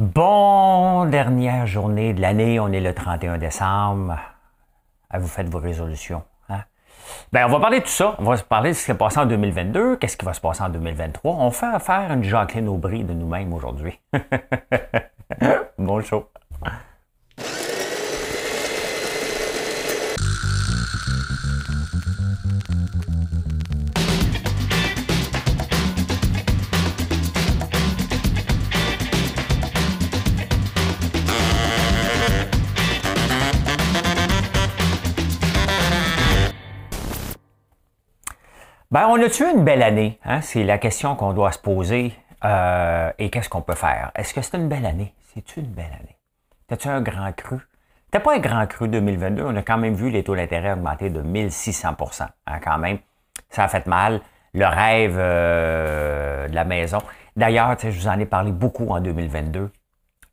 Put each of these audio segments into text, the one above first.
Bon, dernière journée de l'année, on est le 31 décembre. Ah, vous faites vos résolutions. Hein? Ben, on va parler de tout ça. On va se parler de ce qui se passé en 2022, qu'est-ce qui va se passer en 2023. On fait affaire à une Jacqueline Aubry de nous-mêmes aujourd'hui. Bonjour. Ben, on a-tu une belle année? Hein? C'est la question qu'on doit se poser. Euh, et qu'est-ce qu'on peut faire? Est-ce que c'est une belle année? cest une belle année? T'as-tu un grand cru? T'as pas un grand cru 2022. On a quand même vu les taux d'intérêt augmenter de 1600 hein, quand même. Ça a fait mal. Le rêve euh, de la maison. D'ailleurs, je vous en ai parlé beaucoup en 2022.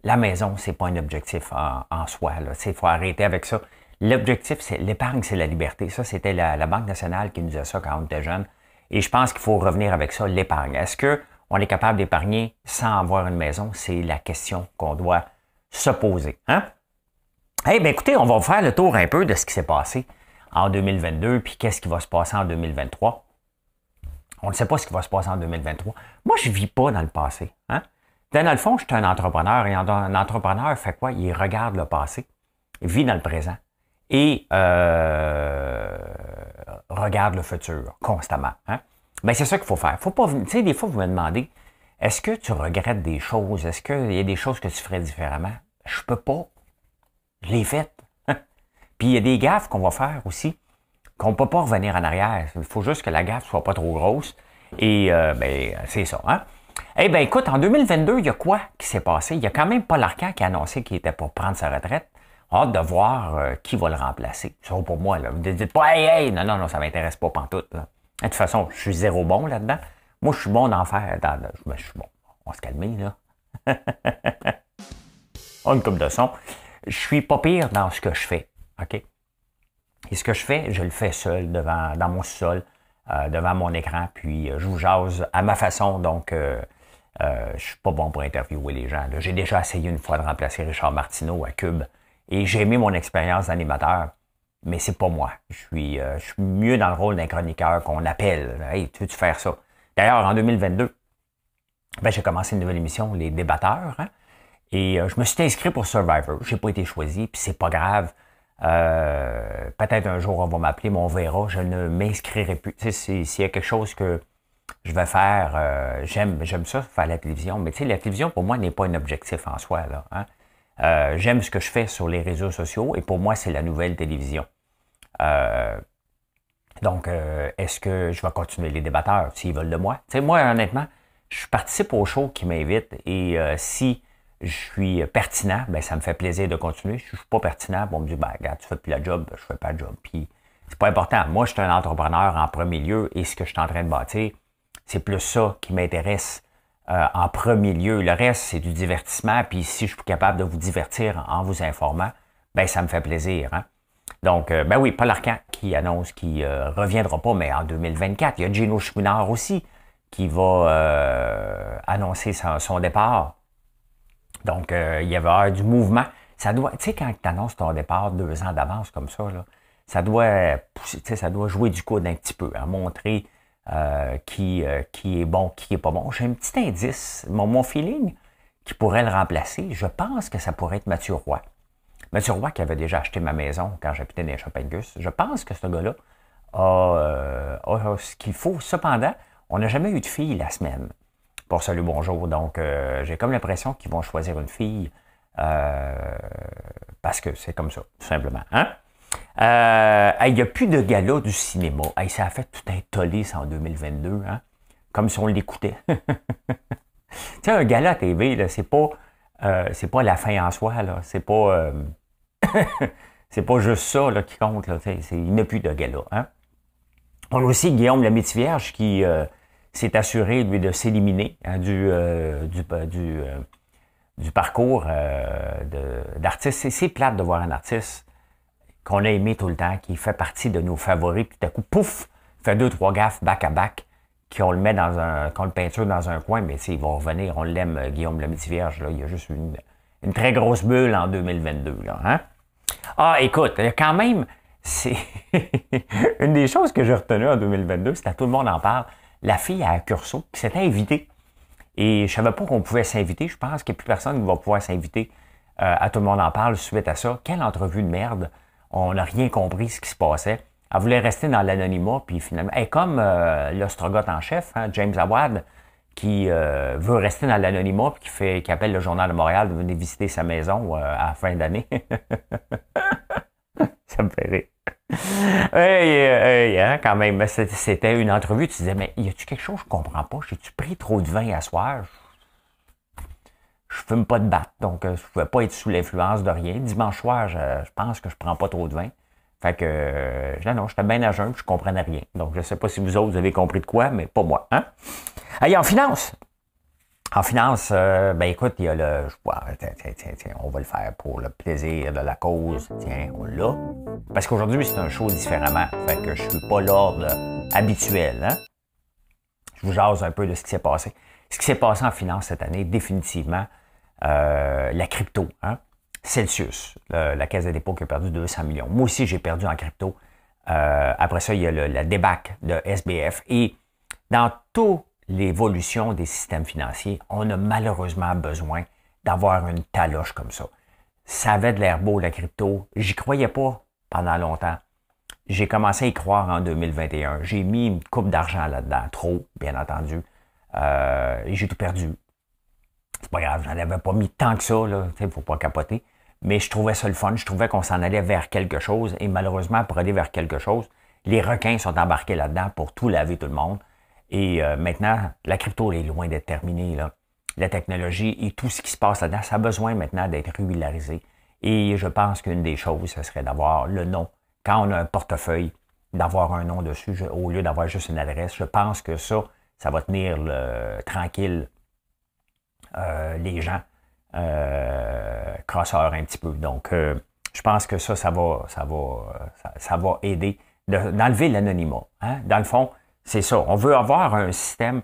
La maison, c'est pas un objectif en, en soi. Il faut arrêter avec ça. L'objectif, c'est l'épargne, c'est la liberté. Ça, c'était la, Banque nationale qui nous disait ça quand on était jeune. Et je pense qu'il faut revenir avec ça, l'épargne. Est-ce qu'on est capable d'épargner sans avoir une maison? C'est la question qu'on doit se poser. Hein? Eh bien, écoutez, on va faire le tour un peu de ce qui s'est passé en 2022, puis qu'est-ce qui va se passer en 2023. On ne sait pas ce qui va se passer en 2023. Moi, je ne vis pas dans le passé. Hein? Dans le fond, je suis un entrepreneur et un entrepreneur fait quoi? Il regarde le passé, il vit dans le présent et euh, regarde le futur constamment. Hein? Ben, c'est ça qu'il faut faire. Faut pas, tu sais, des fois, vous me demandez, est-ce que tu regrettes des choses? Est-ce qu'il y a des choses que tu ferais différemment? Je peux pas. Je l'ai faite. Puis il y a des gaffes qu'on va faire aussi, qu'on peut pas revenir en arrière. Il faut juste que la gaffe soit pas trop grosse. Et euh, ben, c'est ça. Hein. Eh bien, écoute, en 2022, il y a quoi qui s'est passé? Il y a quand même Paul Arcand qui a annoncé qu'il était pour prendre sa retraite. Hâte de voir euh, qui va le remplacer. Ça, pour moi, là. Vous ne dites pas, hey, hey, non, non, non, ça ne m'intéresse pas pantoute. De toute façon, je suis zéro bon là-dedans. Moi, je suis bon d'en faire. Attends, je suis bon. On se calme, là. on une coupe de son. Je suis pas pire dans ce que je fais. OK? Et ce que je fais, je le fais seul, devant, dans mon sol, euh, devant mon écran, puis euh, je vous jase à ma façon. Donc, je je suis pas bon pour interviewer les gens. J'ai déjà essayé une fois de remplacer Richard Martineau à Cube. Et j'ai aimé mon expérience d'animateur, mais c'est pas moi. Je suis, euh, je suis mieux dans le rôle d'un chroniqueur qu'on appelle. Hey, tu veux-tu faire ça? D'ailleurs, en 2022, ben, j'ai commencé une nouvelle émission, Les Débatteurs, hein, et euh, je me suis inscrit pour Survivor. Je n'ai pas été choisi, puis c'est pas grave. Euh, peut-être un jour on va m'appeler, mais on verra. Je ne m'inscrirai plus. Tu sais, s'il y a quelque chose que je vais faire, j'aime, j'aime ça faire la télévision. Mais tu sais, la télévision pour moi n'est pas un objectif en soi. Là, hein. Euh, j'aime ce que je fais sur les réseaux sociaux et pour moi, c'est la nouvelle télévision. Euh, donc, euh, est-ce que je vais continuer les débatteurs s'ils veulent de moi? moi, honnêtement, je participe aux shows qui m'invitent et si je suis pertinent, ben, ça me fait plaisir de continuer. Si je suis pas pertinent, on me dit, ben, regarde, tu fais plus la job, je ben, je fais pas de job. Puis, c'est pas important. Moi, je suis un entrepreneur en premier lieu et ce que je suis en train de bâtir, c'est plus ça qui m'intéresse euh, en premier lieu. Le reste, c'est du divertissement. Puis si je suis capable de vous divertir en vous informant, ben ça me fait plaisir. Hein. Donc, euh, ben oui, Paul Arcand qui annonce qu'il ne euh, reviendra pas, mais en 2024. Il y a Gino Chouinard aussi qui va annoncer son, départ. Donc, il y avait du mouvement. Ça doit, tu sais, quand tu annonces ton départ deux ans d'avance comme ça, là, ça doit, ça doit jouer du coude un petit peu, à hein, montrer euh, qui, euh, qui est bon, qui est pas bon. J'ai un petit indice, mon, feeling qui pourrait le remplacer, je pense que ça pourrait être Mathieu Roy. Mathieu Roy qui avait déjà acheté ma maison quand j'habitais dans les Je pense que ce gars-là euh, a, ce qu'il faut. Cependant, on n'a jamais eu de fille la semaine pour Salut Bonjour. Donc, j'ai comme l'impression qu'ils vont choisir une fille parce que c'est comme ça, tout simplement. Hein? Il euh, n'y a plus de gala du cinéma. ça a fait tout un tollé, en 2022. Hein, comme si on l'écoutait. un gala à TV, là, c'est pas, euh, pas la fin en soi. Ce C'est pas... Euh, c'est pas juste ça là, qui compte. Il n'y a plus de gala. Hein? On a aussi Guillaume Lamétivierge qui s'est assuré, lui, de s'éliminer hein, du, du, du, parcours d'artiste. C'est, c'est plate de voir un artiste qu'on a aimé tout le temps, qui fait partie de nos favoris, puis tout à coup, pouf, fait deux, trois gaffes back à back, qu'on le met dans un. qu'on le peinture dans un coin, mais ils vont revenir, on l'aime, euh, Guillaume le Vierge, là, il y a juste une, très grosse bulle en 2022, là, hein? Ah, écoute, quand même, c'est une des choses que j'ai retenues en 2022, c'est à tout le monde en parle. La fille à Curso, qui s'était invitée. Et je savais pas qu'on pouvait s'inviter. Je pense qu'il n'y a plus personne qui va pouvoir s'inviter euh, à tout le monde en parle suite à ça. Quelle entrevue de merde. On n'a rien compris ce qui se passait. Elle voulait rester dans l'anonymat, puis finalement, Et comme euh, l'ostrogoth en chef, hein, James Awad, qui euh, veut rester dans l'anonymat, puis qui, fait, qui appelle le Journal de Montréal de venir visiter sa maison euh, à la fin d'année. ça me fait rire. Hey, hein, quand même, c'était une entrevue, tu disais, mais y a-tu quelque chose que je comprends pas? J'ai-tu pris trop de vin à soir? je fume pas de batte, donc euh, je pouvais pas être sous l'influence de rien. Dimanche soir, je, pense que je prends pas trop de vin. Fait que, euh, non, non, j'étais bien à jeun, je comprenais rien. Donc, je sais pas si vous autres, vous avez compris de quoi, mais pas moi, hein? Allez, en finance! En finance, euh, ben écoute, il y a le... tiens, tiens, tiens, on va le faire pour le plaisir de la cause. Tiens, on l'a. Parce qu'aujourd'hui, c'est un show différemment. Fait que je suis pas l'ordre habituel, hein? Je vous jase un peu de ce qui s'est passé. Ce qui s'est passé en finance cette année, définitivement, euh, la crypto. Hein. Celsius, la Caisse de dépôt qui a perdu 200 millions. Moi aussi, j'ai perdu en crypto. Euh, après ça, il y a le, la débâcle de SBF. Et dans toute l'évolution des systèmes financiers, on a malheureusement besoin d'avoir une taloche comme ça. Ça avait de l'air beau, la crypto. J'y croyais pas pendant longtemps. J'ai commencé à y croire en 2021. J'ai mis une coupe d'argent là-dedans, trop, bien entendu. Euh, j'ai tout perdu c'est pas grave, j'en avais pas mis tant que ça, là, sais faut pas capoter. Mais je trouvais ça le fun, je trouvais qu'on s'en allait vers quelque chose, et malheureusement, pour aller vers quelque chose, les requins sont embarqués là-dedans pour tout laver tout le monde. Et euh, maintenant, la crypto est loin d'être terminée. La technologie et tout ce qui se passe là-dedans, ça a besoin maintenant d'être régularisé. Et je pense qu'une des choses, ce serait d'avoir le nom. Quand on a un portefeuille, d'avoir un nom dessus au lieu d'avoir juste une adresse. Je pense que ça, ça va tenir le, tranquille euh, les gens euh, crosseurs un petit peu. Donc, euh, je pense que ça, ça va, ça va, ça, va aider d'enlever l'anonymat. Hein. Dans le fond, c'est ça. On veut avoir un système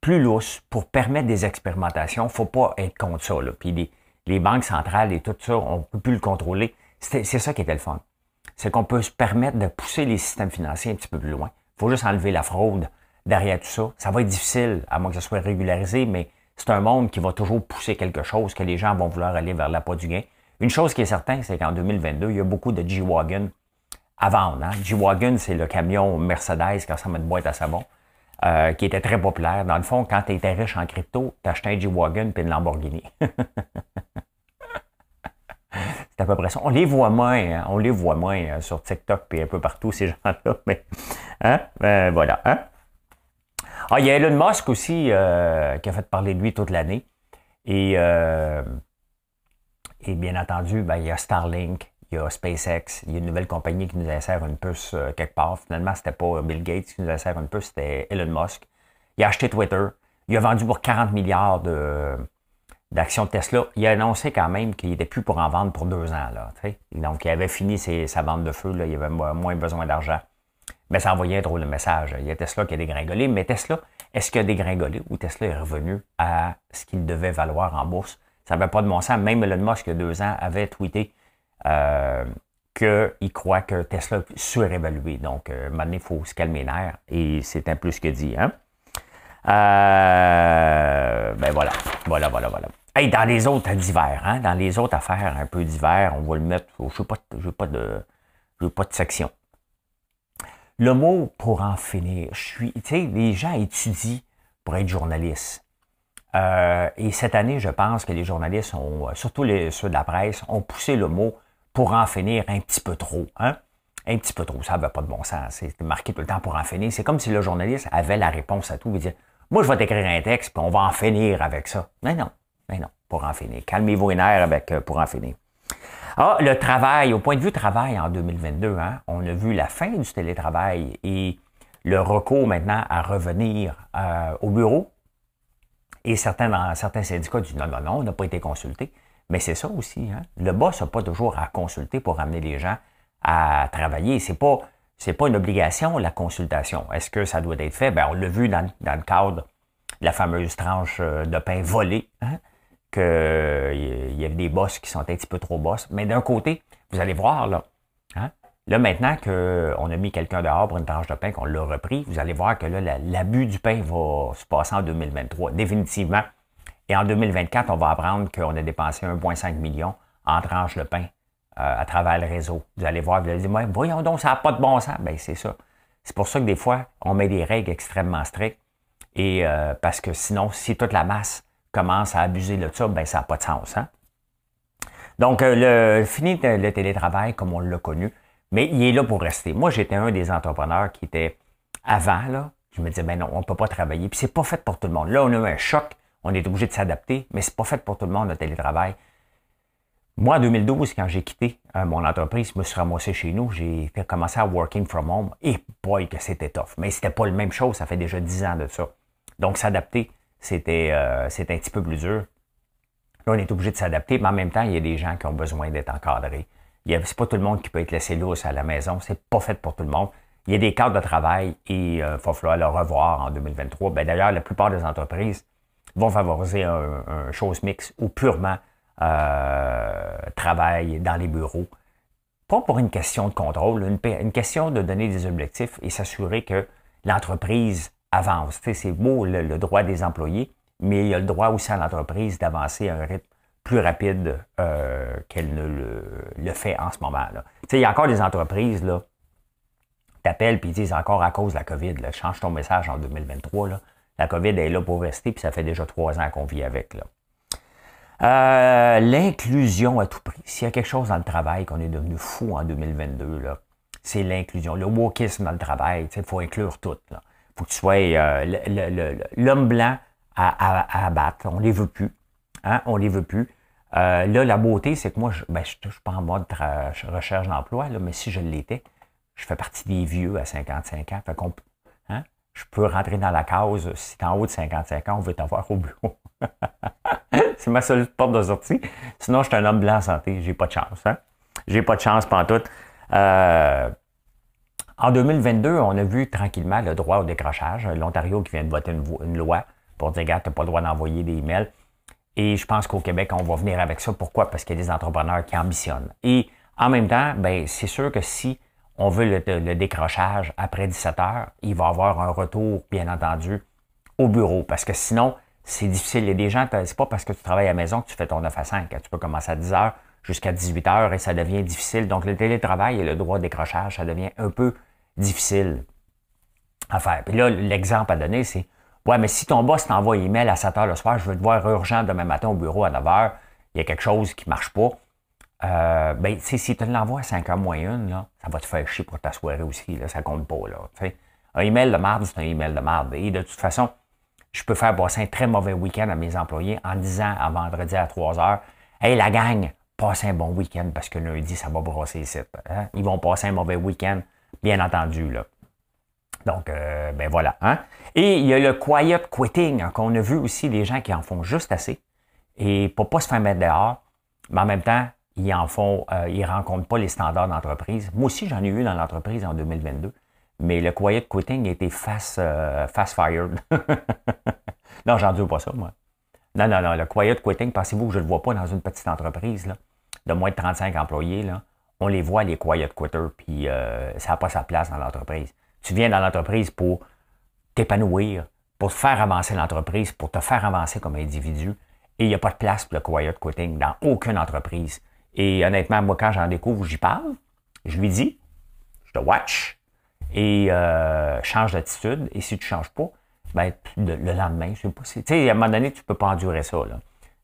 plus lousse pour permettre des expérimentations. Il ne faut pas être contre ça. Puis les, banques centrales et tout ça, on ne peut plus le contrôler. C'est ça qui était le fun. C'est qu'on peut se permettre de pousser les systèmes financiers un petit peu plus loin. Il faut juste enlever la fraude derrière tout ça. Ça va être difficile, à moins que ce soit régularisé, mais c'est un monde qui va toujours pousser quelque chose, que les gens vont vouloir aller vers l'appât du gain. Une chose qui est certaine, c'est qu'en 2022, il y a beaucoup de G-Wagon à vendre. Hein. G-Wagon, c'est le camion Mercedes qui ressemble à une boîte à savon, euh, qui était très populaire. Dans le fond, quand tu étais riche en crypto, tu achetais un G-Wagon puis une Lamborghini. c'est à peu près ça. On les voit moins, hein. on les voit moins euh, sur TikTok et un peu partout, ces gens-là. Mais hein? ben, voilà. Hein. Ah, il y a Elon Musk aussi euh, qui a fait parler de lui toute l'année. Et, euh, et bien entendu, ben, il y a Starlink, il y a SpaceX, il y a une nouvelle compagnie qui nous insère une puce euh, quelque part. Finalement, c'était pas Bill Gates qui nous insère une puce, c'était Elon Musk. Il a acheté Twitter. Il a vendu pour 40 milliards de, d'actions de Tesla. Il a annoncé quand même qu'il n'était plus pour en vendre pour deux ans. Là, Donc, il avait fini sa bande de feu. Là, il avait moins besoin d'argent mais ça envoyait un drôle de message. Il y a Tesla qui a dégringolé, mais Tesla, est-ce qu'il a dégringolé ou Tesla est revenu à ce qu'il devait valoir en bourse? Ça n'avait pas de mon sens. Même Elon Musk, il y a deux ans, avait tweeté euh, qu'il croit que Tesla est surévalué. Donc, euh, maintenant, il faut se calmer les et c'est un plus que dit. Hein? Euh, ben voilà, voilà, voilà, voilà. Hey, dans les autres divers, hein? dans les autres affaires un peu divers, on va le mettre, je ne pas, je veux pas de, je veux pas de section le mot pour en finir, je suis, tu sais, les gens étudient pour être journalistes. Euh, et cette année, je pense que les journalistes, ont, euh, surtout les, ceux de la presse, ont poussé le mot pour en finir un petit peu trop. Hein? Un petit peu trop, ça va pas de bon sens. C'est marqué tout le temps pour en finir. C'est comme si le journaliste avait la réponse à tout. Il dire, moi, je vais t'écrire un texte, puis on va en finir avec ça. Mais non, mais non, pour en finir. Calmez-vous les nerfs avec euh, pour en finir. Ah, le travail, au point de vue travail en 2022, hein, on a vu la fin du télétravail et le recours maintenant à revenir euh, au bureau. Et certains, certains syndicats disent non, non, non, on n'a pas été consulté. Mais c'est ça aussi. Hein. Le boss n'a pas toujours à consulter pour amener les gens à travailler. C'est pas pas une obligation, la consultation. Est-ce que ça doit être fait? Bien, on l'a vu dans, le cadre de la fameuse tranche euh, de pain volée. Hein qu'il euh, y avait des bosses qui sont un petit peu trop bosses. Mais d'un côté, vous allez voir, là, hein, là maintenant qu'on euh, a mis quelqu'un dehors pour une tranche de pain, qu'on l'a repris, vous allez voir que là, l'abus du pain va se passer en 2023, définitivement. Et en 2024, on va apprendre qu'on a dépensé 1,5 million en tranche de pain euh, à travers le réseau. Vous allez voir, vous allez dire, voyons donc, ça n'a pas de bon sens. Bien, c'est ça. C'est pour ça que des fois, on met des règles extrêmement strictes. Et parce que sinon, si toute la masse commence à abuser de ça, ben ça n'a pas de sens. Hein. Donc, euh, le, fini le télétravail comme on l'a connu, mais il est là pour rester. Moi, j'étais un des entrepreneurs qui était avant, là, je me disais, ben non, on ne peut pas travailler. Puis c'est pas fait pour tout le monde. Là, on a eu un choc, on est obligé de s'adapter, mais c'est pas fait pour tout le monde, le télétravail. Moi, en 2012, quand j'ai quitté euh, mon entreprise, je me suis ramassé chez nous, j'ai commencé à working from home. Et boy, que c'était tough. Mais c'était pas la même chose, ça fait déjà 10 ans de ça. Donc, s'adapter, c'était, euh, un petit peu plus dur. Là, on est obligé de s'adapter, mais en même temps, il y a des gens qui ont besoin d'être encadrés. Ce n'est pas tout le monde qui peut être laissé lousse à la maison. C'est pas fait pour tout le monde. Il y a des cadres de travail et euh, il va falloir le revoir en 2023. ben d'ailleurs, la plupart des entreprises vont favoriser un, chose mixte ou purement euh, travail dans les bureaux. Pas pour une question de contrôle, une, une question de donner des objectifs et s'assurer que l'entreprise avance. c'est beau le, droit des employés, mais il y a le droit aussi à l'entreprise d'avancer à un rythme plus rapide euh, qu'elle ne le, fait en ce moment. Il y a encore des entreprises là, t'appellent et disent encore à cause de la COVID, change ton message en 2023. La COVID est là pour rester, puis ça fait déjà trois ans qu'on vit avec. Euh, l'inclusion à tout prix. S'il y a quelque chose dans le travail qu'on est devenu fou en 2022, c'est l'inclusion. Le wokisme dans le travail, il faut inclure tout faut que tu sois euh, l'homme blanc à, abattre. On les veut plus. Hein? On les veut plus. Euh, là, la beauté, c'est que moi, je ne ben, suis pas en mode recherche d'emploi, mais si je l'étais, je fais partie des vieux à 55 ans. Fait qu'on, hein? Je peux rentrer dans la case. Si tu en haut de 55 ans, on veut t'avoir au bureau. c'est ma seule porte de sortie. Sinon, je suis un homme blanc en santé. J'ai pas de chance. Hein? J'ai pas de chance pantoute. Euh, en 2022, on a vu tranquillement le droit au décrochage. L'Ontario qui vient de voter une, loi pour dire, gars, tu n'as pas le droit d'envoyer des emails. Et je pense qu'au Québec, on va venir avec ça. Pourquoi? Parce qu'il y a des entrepreneurs qui ambitionnent. Et en même temps, ben, c'est sûr que si on veut le, décrochage après 17 heures, il va avoir un retour, bien entendu, au bureau. Parce que sinon, c'est difficile. Et des gens, c'est pas parce que tu travailles à la maison que tu fais ton 9 à 5. Tu peux commencer à 10 heures, jusqu'à 18 h et ça devient difficile. Donc, le télétravail et le droit décrochage, ça devient un peu difficile à faire. Puis là, l'exemple à donner, c'est Ouais, mais si ton boss t'envoie email à 7 h le soir, je veux te voir urgent demain matin au bureau à 9 h il y a quelque chose qui ne marche pas. Euh, ben, tu sais, si tu l'envoies à 5 h moyenne, ça va te faire chier pour ta soirée aussi, là, ça compte pas, là. Un email de marde, c'est un email de marde. Et de toute façon, je peux faire passer un très mauvais week-end à mes employés en disant à vendredi à 3 h Hey, la gang, passer un bon week-end parce que lundi, ça va brosser ici. sites. Hein? Ils vont passer un mauvais week-end, bien entendu. Là. Donc, euh, ben voilà. Hein? Et il y a le quiet quitting, hein, qu'on a vu aussi des gens qui en font juste assez et pour pas se faire mettre dehors, mais en même temps, ils en font, euh, ils rencontrent pas les standards d'entreprise. Moi aussi, j'en ai eu dans l'entreprise en 2022, mais le quiet quitting a été fast, euh, fast fired. non, j'en dis pas ça, moi. Non, non, non, le quiet quitting, pensez-vous que je ne le vois pas dans une petite entreprise là, de moins de 35 employés. Là, on les voit, les quiet quitters, puis euh, ça n'a pas sa place dans l'entreprise. Tu viens dans l'entreprise pour t'épanouir, pour te faire avancer l'entreprise, pour te faire avancer comme individu. Et il n'y a pas de place pour le quiet quitting dans aucune entreprise. Et honnêtement, moi, quand j'en découvre, j'y parle, je lui dis, je te watch, et euh, change d'attitude. Et si tu ne changes pas, ben, le, lendemain, je sais pas si. Tu sais, à un moment donné, tu peux pas endurer ça. Là.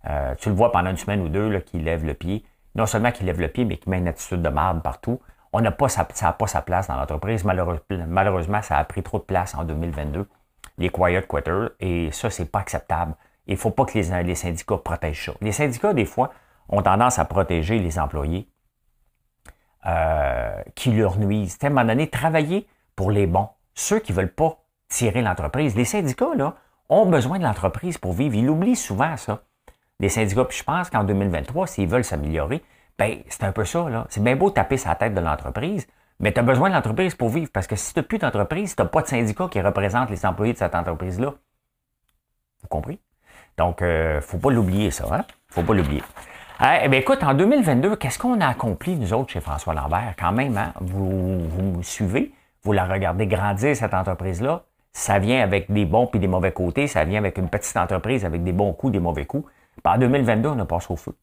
Euh, tu le vois pendant une semaine ou deux qu'il lève le pied. Non seulement qu'il lève le pied, mais qu'il met une attitude de marde partout. On n'a pas ça n'a pas sa place dans l'entreprise. Malheureusement, ça a pris trop de place en 2022. Les quiet quitters. Et ça, c'est pas acceptable. Il faut pas que les, les syndicats protègent ça. Les syndicats, des fois, ont tendance à protéger les employés euh, qui leur nuisent. À un moment donné, travailler pour les bons. Ceux qui ne veulent pas tirer l'entreprise. Les syndicats, là, ont besoin de l'entreprise pour vivre. Ils l'oublient souvent, ça. Les syndicats, puis je pense qu'en 2023, s'ils veulent s'améliorer, ben, c'est un peu ça, là. C'est bien beau taper sa tête de l'entreprise, mais tu as besoin de l'entreprise pour vivre. Parce que si tu n'as plus d'entreprise, tu n'as pas de syndicat qui représente les employés de cette entreprise-là. Vous comprenez? Donc, euh, faut pas l'oublier, ça, hein? Faut pas l'oublier. Eh, eh bien, écoute, en 2022, qu'est-ce qu'on a accompli, nous autres, chez François Lambert? Quand même, hein? vous, vous suivez, vous la regardez grandir, cette entreprise-là ça vient avec des bons puis des mauvais côtés, ça vient avec une petite entreprise avec des bons coups, des mauvais coups. en 2022, on a passé au feu.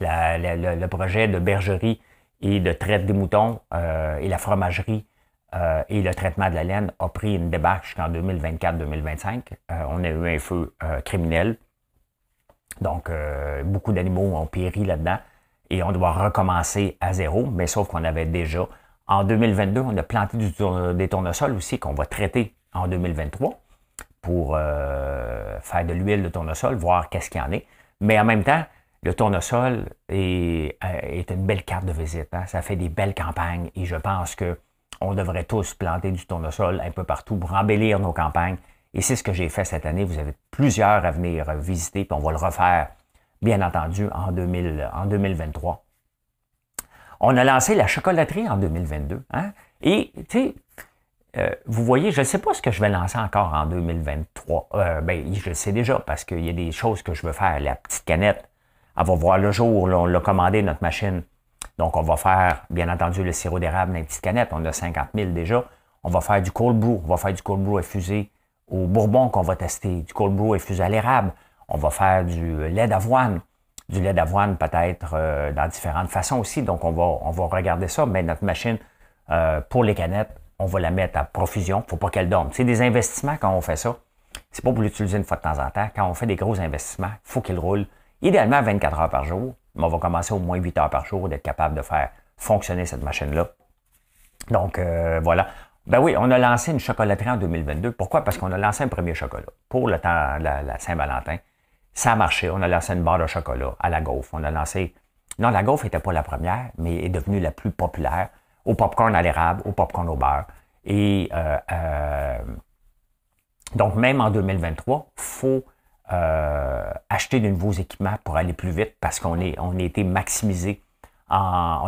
le projet de bergerie et de traite des moutons euh, et la fromagerie euh, et le traitement de la laine a pris une débarque jusqu'en 2024-2025. Euh, on a eu un feu criminel. Donc, beaucoup d'animaux ont péri là-dedans et on doit recommencer à zéro, mais sauf qu'on avait déjà en 2022, on a planté du des tournesols aussi qu'on va traiter en 2023 pour euh, faire de l'huile de tournesol, voir qu'est-ce qu'il y en est. Mais en même temps, le tournesol est, euh, est une belle carte de visite. Hein. Ça fait des belles campagnes et je pense que on devrait tous planter du tournesol un peu partout pour embellir nos campagnes. Et c'est ce que j'ai fait cette année. Vous avez plusieurs à venir visiter, puis on va le refaire, bien entendu, en, 2000, en 2023. On a lancé la chocolaterie en 2022. Hein? Et, tu sais, euh, vous voyez, je ne sais pas ce que je vais lancer encore en 2023. Euh, ben, je le sais déjà parce qu'il y a des choses que je veux faire. La petite canette, elle va voir le jour. on l'a commandé, notre machine. Donc, on va faire, bien entendu, le sirop d'érable la petite canette. On a 50 000 déjà. On va faire du cold brew. On va faire du cold brew effusé au bourbon qu'on va tester, du cold brew effusé à l'érable. On va faire du lait d'avoine du lait d'avoine peut-être euh, dans différentes façons aussi. Donc, on va, on va regarder ça. Mais notre machine, euh, pour les canettes, on va la mettre à profusion. Il ne faut pas qu'elle dorme. C'est des investissements quand on fait ça. C'est pas pour l'utiliser une fois de temps en temps. Quand on fait des gros investissements, il faut qu'il roule idéalement 24 heures par jour. Mais on va commencer au moins 8 heures par jour d'être capable de faire fonctionner cette machine-là. Donc, euh, voilà. Ben oui, on a lancé une chocolaterie en 2022. Pourquoi? Parce qu'on a lancé un premier chocolat pour le temps, la Saint-Valentin. Ça a marché. On a lancé une barre de chocolat à la gaufre. On a lancé. Non, la gaufre n'était pas la première, mais est devenue la plus populaire au popcorn à l'érable, au popcorn au beurre. Et euh, euh, donc, même en 2023, il faut euh, acheter de nouveaux équipements pour aller plus vite parce qu'on est, on a été maximisé. on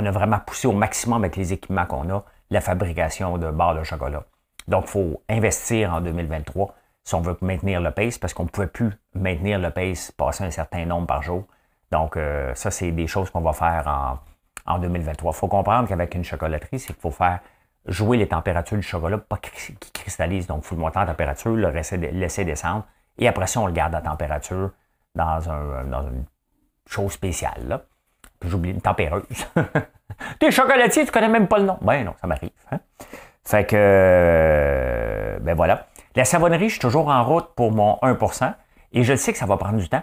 a vraiment poussé au maximum avec les équipements qu'on a la fabrication de barres de chocolat. Donc, il faut investir en 2023 si on veut maintenir le pace, parce qu'on ne pouvait plus maintenir le pace passer un certain nombre par jour. Donc, euh, ça, c'est des choses qu'on va faire en, 2023. Il faut comprendre qu'avec une chocolaterie, c'est qu'il faut faire jouer les températures du chocolat, pas qu'il cristallise. Donc, il faut le monter en température, le laisser, descendre. Et après ça, on le garde à température dans, un, une chose spéciale. J'oublie une tempéreuse. T'es chocolatier, tu connais même pas le nom. Ben non, ça m'arrive. Hein. Fait que, euh, ben voilà. La savonnerie, je suis toujours en route pour mon 1 et je sais que ça va prendre du temps.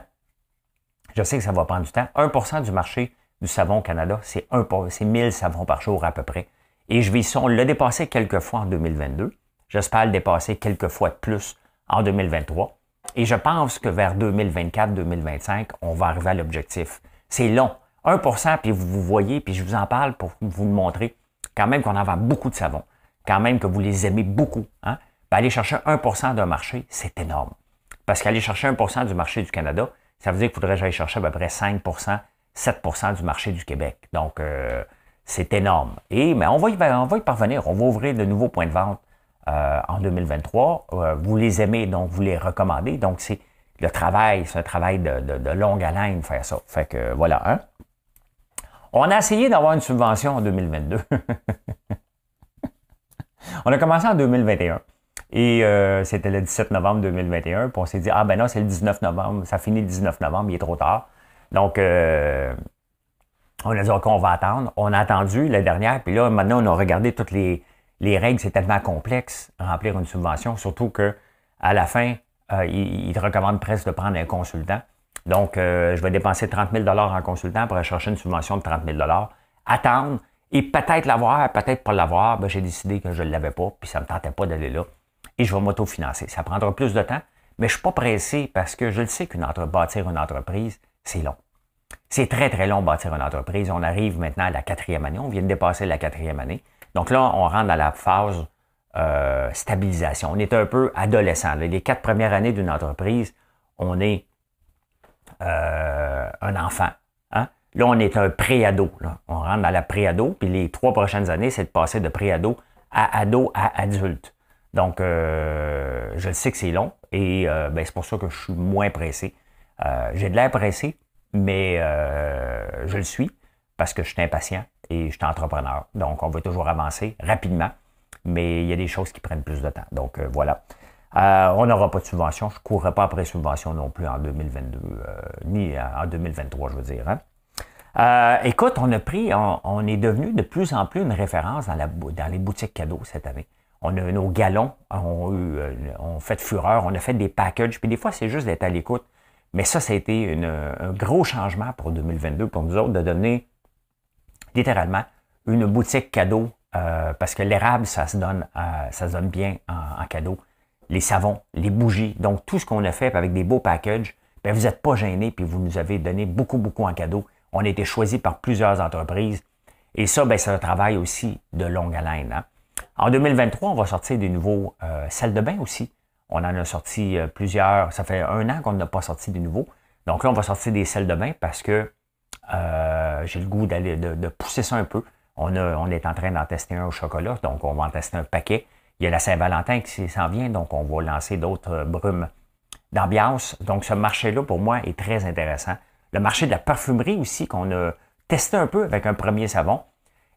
Je sais que ça va prendre du temps. 1 du marché du savon au Canada, c'est 1000 savons par jour à peu près. Et je vais, on l'a dépassé quelques fois en 2022. J'espère le dépasser quelques fois de plus en 2023. Et je pense que vers 2024-2025, on va arriver à l'objectif. C'est long. 1 puis vous vous voyez, puis je vous en parle pour vous montrer quand même qu'on en vend beaucoup de savons. quand même que vous les aimez beaucoup. Hein? Ben, aller chercher 1 d'un marché, c'est énorme. Parce qu'aller chercher 1 du marché du Canada, ça veut dire qu'il faudrait que j'aille chercher à peu près 5 7 du marché du Québec. Donc, euh, c'est énorme. Et mais ben, ben, on va, y, parvenir. On va ouvrir de nouveaux points de vente euh, en 2023. Euh, vous les aimez, donc vous les recommandez. Donc, c'est le travail, c'est un travail de, longue haleine faire ça. Fait que voilà, hein. On a essayé d'avoir une subvention en 2022. on a commencé en 2021. Et euh, c'était le 17 novembre 2021. Puis on s'est dit, ah ben non, c'est le 19 novembre. Ça finit le 19 novembre, il est trop tard. Donc, euh, on a dit, OK, on va attendre. On a attendu la dernière. Puis là, maintenant, on a regardé toutes les, les règles. C'est tellement complexe, remplir une subvention. Surtout que à la fin, euh, ils il te recommandent presque de prendre un consultant. Donc, je vais dépenser 30 000 en consultant pour aller chercher une subvention de 30 000 Attendre et peut-être l'avoir, peut-être pas l'avoir. Ben, j'ai décidé que je ne l'avais pas, puis ça ne me tentait pas d'aller là et je vais m'autofinancer. Ça prendra plus de temps, mais je ne suis pas pressé parce que je le sais qu'une entreprise bâtir une entreprise, c'est long. C'est très, très long bâtir une entreprise. On arrive maintenant à la quatrième année. On vient de dépasser la quatrième année. Donc là, on rentre dans la phase euh, stabilisation. On est un peu adolescent. Les quatre premières années d'une entreprise, on est euh, un enfant. Hein. Là, on est un pré-ado. On rentre dans la pré-ado, puis les trois prochaines années, c'est de passer de pré-ado à ado à adulte. Donc, euh, je le sais que c'est long et euh, ben, c'est pour ça que je suis moins pressé. Euh, j'ai de l'air pressé, mais je le suis parce que je suis impatient et je suis entrepreneur. Donc, on va toujours avancer rapidement, mais il y a des choses qui prennent plus de temps. Donc, voilà. on n'aura pas de subvention. Je ne courrai pas après subvention non plus en 2022, ni en 2023, je veux dire. Hein? écoute, on a pris, on, est devenu de plus en plus une référence dans, la, dans les boutiques cadeaux cette année on a, nos galons on eu, fait fureur, on a fait des packages, puis des fois, c'est juste d'être à l'écoute. Mais ça, ça a été une, un gros changement pour 2022, pour nous autres, de donner littéralement une boutique cadeau, euh, parce que l'érable, ça se donne, euh, ça se donne bien en, cadeau. Les savons, les bougies, donc tout ce qu'on a fait avec des beaux packages, bien, vous n'êtes pas gênés, puis vous nous avez donné beaucoup, beaucoup en cadeau. On a été choisi par plusieurs entreprises. Et ça, bien, c'est un travail aussi de longue haleine. Hein? En 2023, on va sortir des nouveaux euh, salles de bain aussi. On en a sorti euh, plusieurs. Ça fait un an qu'on n'a pas sorti de nouveaux. Donc là, on va sortir des salles de bain parce que euh, j'ai le goût d'aller de, pousser ça un peu. On, a, on est en train d'en tester un au chocolat, donc on va en tester un paquet. Il y a la Saint-Valentin qui s'en vient, donc on va lancer d'autres brumes d'ambiance. Donc ce marché-là, pour moi, est très intéressant. Le marché de la parfumerie aussi, qu'on a testé un peu avec un premier savon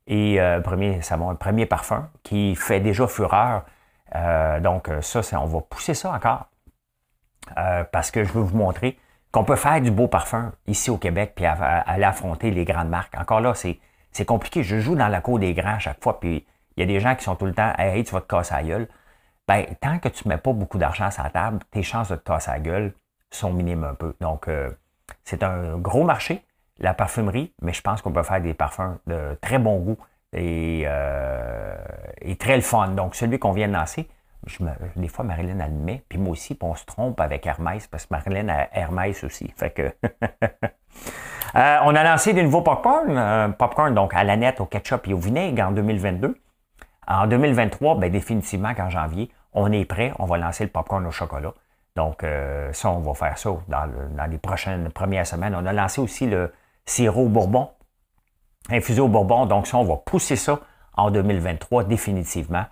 et euh, premier savon, premier parfum qui fait déjà fureur. Euh, donc euh, ça, c'est on va pousser ça encore euh, parce que je veux vous montrer qu'on peut faire du beau parfum ici au Québec puis aller affronter les grandes marques. Encore là, c'est compliqué. Je joue dans la cour des grands à chaque fois puis il y a des gens qui sont tout le temps hey, tu vas te casser la gueule. Ben, tant que tu mets pas beaucoup d'argent sur la table, tes chances de te casser la gueule sont minimes un peu. Donc, c'est un gros marché la parfumerie, mais je pense qu'on peut faire des parfums de très bon goût et, euh, et très le fun. Donc, celui qu'on vient de lancer, je des fois, Marilyn, elle le puis moi aussi, on se trompe avec Hermès, parce que Marilyn a Hermès aussi. Fait que. Euh, on a lancé des nouveaux popcorn, euh, popcorn donc à la nette, au ketchup et au vinaigre en 2022. En 2023, ben, définitivement qu'en janvier, on est prêt, on va lancer le popcorn au chocolat. Donc, ça, on va faire ça dans les prochaines premières semaines. On a lancé aussi le, sirop bourbon, infusé au bourbon. Donc ça, on va pousser ça en 2023 définitivement.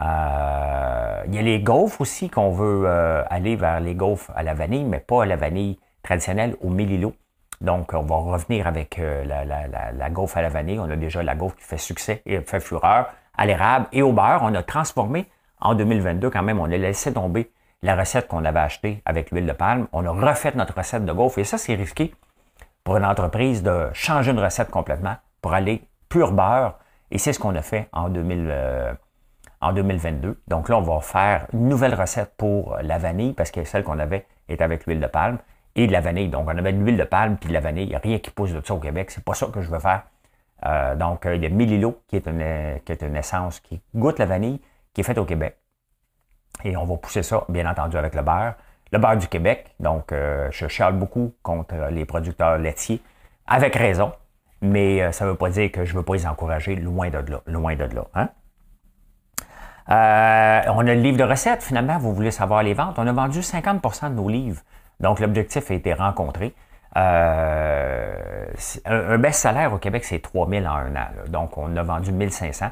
Euh, il y a les gaufres aussi qu'on veut euh, aller vers les gaufres à la vanille, mais pas à la vanille traditionnelle, au mililo. Donc, on va revenir avec euh, la, la, la, gaufre à la vanille. On a déjà la gaufre qui fait succès et fait fureur à l'érable et au beurre. On a transformé en 2022 quand même. On a laissé tomber la recette qu'on avait achetée avec l'huile de palme. On a refait notre recette de gaufre et ça, c'est risqué pour une entreprise de changer une recette complètement pour aller pur beurre. Et c'est ce qu'on a fait en, 2022. Euh, donc là, on va faire une nouvelle recette pour la vanille parce que celle qu'on avait est avec l'huile de palme et de la vanille. Donc on avait de l'huile de palme puis de la vanille. Il n'y a rien qui pousse de ça au Québec. C'est pas ça que je veux faire. Euh, donc euh, il y a Mililo qui est, une, qui est une essence qui goûte la vanille qui est faite au Québec. Et on va pousser ça, bien entendu, avec le beurre le bar du Québec. Donc, euh, je chiale beaucoup contre les producteurs laitiers, avec raison, mais euh, ça ne veut pas dire que je ne veux pas les encourager, loin de là, loin de là. Hein? Euh, on a le livre de recettes, finalement, vous voulez savoir les ventes. On a vendu 50 de nos livres, donc l'objectif a été rencontré. un, baisse salaire au Québec, c'est 3000 en un an. Donc, on a vendu 1500.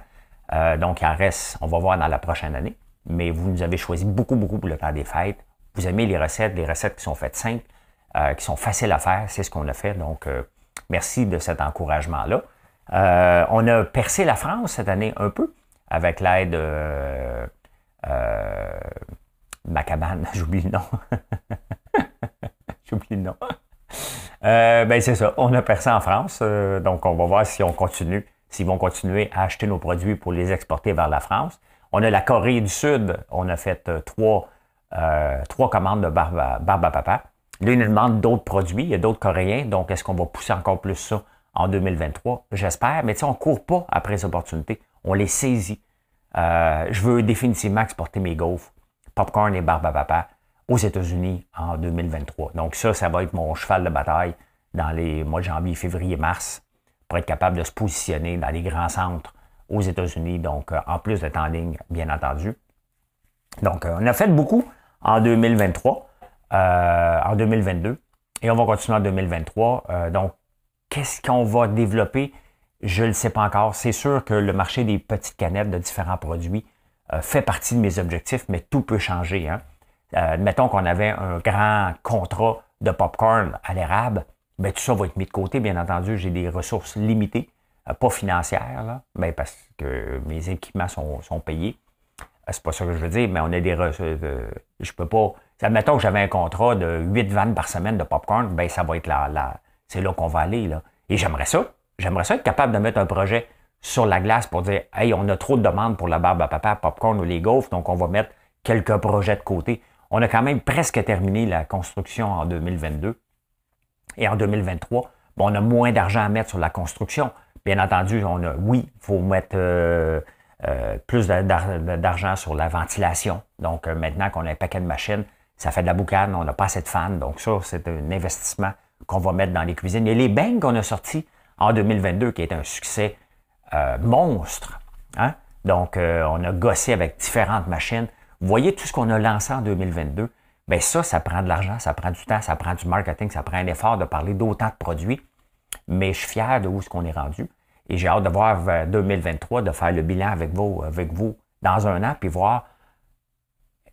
Euh, donc, il en reste, on va voir dans la prochaine année. Mais vous nous avez choisi beaucoup, beaucoup pour le temps des fêtes. Vous aimez les recettes, les recettes qui sont faites simples, euh, qui sont faciles à faire, c'est ce qu'on a fait. Donc, euh, merci de cet encouragement-là. Euh, on a percé la France cette année un peu avec l'aide de Macabane, j'oublie le nom. j'oublie le nom. ben c'est ça, on a percé en France, donc on va voir si on continue, s'ils vont continuer à acheter nos produits pour les exporter vers la France. On a la Corée du Sud, on a fait trois euh, trois commandes de barbe à, papa. Là, demande d'autres produits. Il y a d'autres Coréens. Donc, est-ce qu'on va pousser encore plus ça en 2023? J'espère. Mais tu sais, on ne court pas après les opportunités. On les saisit. Euh, je veux définitivement exporter mes gaufres, popcorn et barbe à papa aux États-Unis en 2023. Donc, ça, ça va être mon cheval de bataille dans les mois de janvier, février, mars pour être capable de se positionner dans les grands centres aux États-Unis. Donc, euh, en plus de en ligne, bien entendu. Donc, on a fait beaucoup en 2023, euh, en 2022, et on va continuer en 2023. Euh, donc, qu'est-ce qu'on va développer? Je ne le sais pas encore. C'est sûr que le marché des petites canettes de différents produits euh, fait partie de mes objectifs, mais tout peut changer. Hein? mettons qu'on avait un grand contrat de popcorn à l'érable, mais ben, tout ça va être mis de côté, bien entendu. J'ai des ressources limitées, pas financières, là, mais ben, parce que mes équipements sont payés. Ben, c'est pas ça que je veux dire, mais on a des. Euh, euh, je peux pas. Admettons que j'avais un contrat de 8 vannes par semaine de popcorn, ben ça va être là. c'est là qu'on va aller, là. Et j'aimerais ça. J'aimerais ça être capable de mettre un projet sur la glace pour dire Hey, on a trop de demandes pour la barbe à papa, popcorn ou les gaufres, donc on va mettre quelques projets de côté. On a quand même presque terminé la construction en 2022. Et en 2023, ben, on a moins d'argent à mettre sur la construction. Bien entendu, on a, oui, il faut mettre. Euh, euh, plus d'argent sur la ventilation. Donc, euh, maintenant qu'on a un paquet de machines, ça fait de la boucane, on n'a pas assez de fans. Donc, ça, c'est un investissement qu'on va mettre dans les cuisines. Et les bangs qu'on a sortis en 2022, qui est un succès euh, monstre. Hein? Donc, on a gossé avec différentes machines. Vous voyez tout ce qu'on a lancé en 2022. Bien, ça, ça prend de l'argent, ça prend du temps, ça prend du marketing, ça prend un effort de parler d'autant de produits. Mais je suis fier de où est-ce qu'on est rendu. Et j'ai hâte de voir 2023, euh, de faire le bilan avec vous, avec vous dans un an, puis voir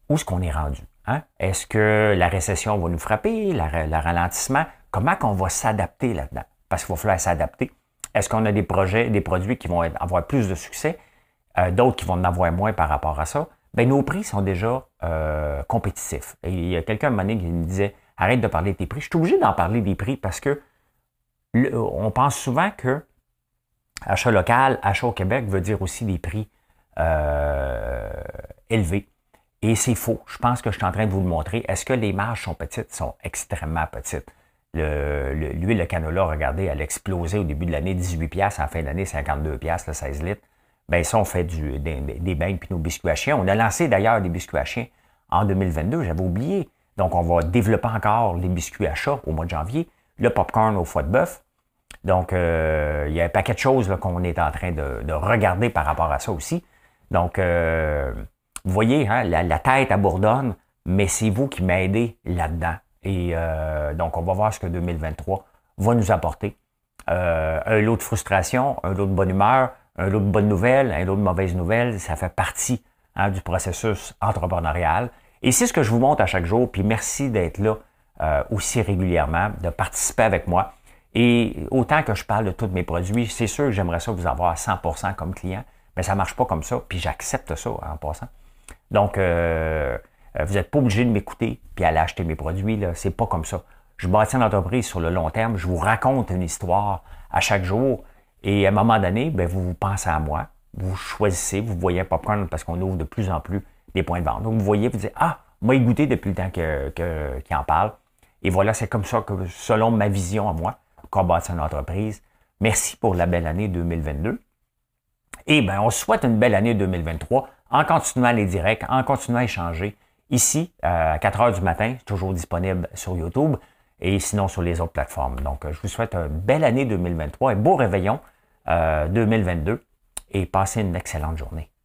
où est-ce qu'on est rendu. Hein? Est-ce que la récession va nous frapper, le ralentissement? Comment qu'on va s'adapter là-dedans? Parce qu'il va falloir s'adapter. Est-ce qu'on a des projets, des produits qui vont avoir plus de succès, euh, d'autres qui vont en avoir moins par rapport à ça? Bien, nos prix sont déjà euh, compétitifs. il y a quelqu'un à un moment qui me disait Arrête de parler de tes prix. Je suis obligé d'en parler des prix parce que on pense souvent que Achat local, achat au Québec veut dire aussi des prix euh, élevés. Et c'est faux. Je pense que je suis en train de vous le montrer. Est-ce que les marges sont petites? sont extrêmement petites. L'huile le, de canola, regardez, elle a explosé au début de l'année, 18 en fin d'année, 52 le 16 litres. Bien, ça, on fait du, des, bains puis nos biscuits à chien. On a lancé d'ailleurs des biscuits à chiens en 2022, j'avais oublié. Donc, on va développer encore les biscuits à chat au mois de janvier, le popcorn au foie de bœuf, donc, euh, il y a un paquet de choses qu'on est en train de, regarder par rapport à ça aussi. Donc, euh, vous voyez, hein, la, tête abourdonne, mais c'est vous qui m'aidez là-dedans. Et euh, donc, on va voir ce que 2023 va nous apporter. un lot de frustration, un lot de bonne humeur, un lot de bonnes nouvelles, un lot de mauvaises nouvelles, ça fait partie hein, du processus entrepreneurial. Et c'est ce que je vous montre à chaque jour. Puis merci d'être là aussi régulièrement, de participer avec moi. Et autant que je parle de tous mes produits, c'est sûr que j'aimerais ça vous avoir à 100% comme client, mais ça ne marche pas comme ça, puis j'accepte ça hein, en passant. Donc, euh, euh, vous n'êtes pas obligé de m'écouter puis aller acheter mes produits. Ce n'est pas comme ça. Je bâtis une entreprise sur le long terme. Je vous raconte une histoire à chaque jour. Et à un moment donné, ben, vous, vous pensez à moi. Vous choisissez, vous voyez Popcorn parce qu'on ouvre de plus en plus des points de vente. Donc, vous voyez, vous dites Ah, moi, il goûté depuis le temps qu'il que, en parle. Et voilà, c'est comme ça que, selon ma vision à moi, combattre son entreprise. Merci pour la belle année 2022. Et eh bien, on souhaite une belle année 2023 en continuant les directs, en continuant à échanger. Ici, euh, à 4 heures du matin, toujours disponible sur YouTube et sinon sur les autres plateformes. Donc, euh, je vous souhaite une belle année 2023, et beau réveillon 2022 euh, et passez une excellente journée.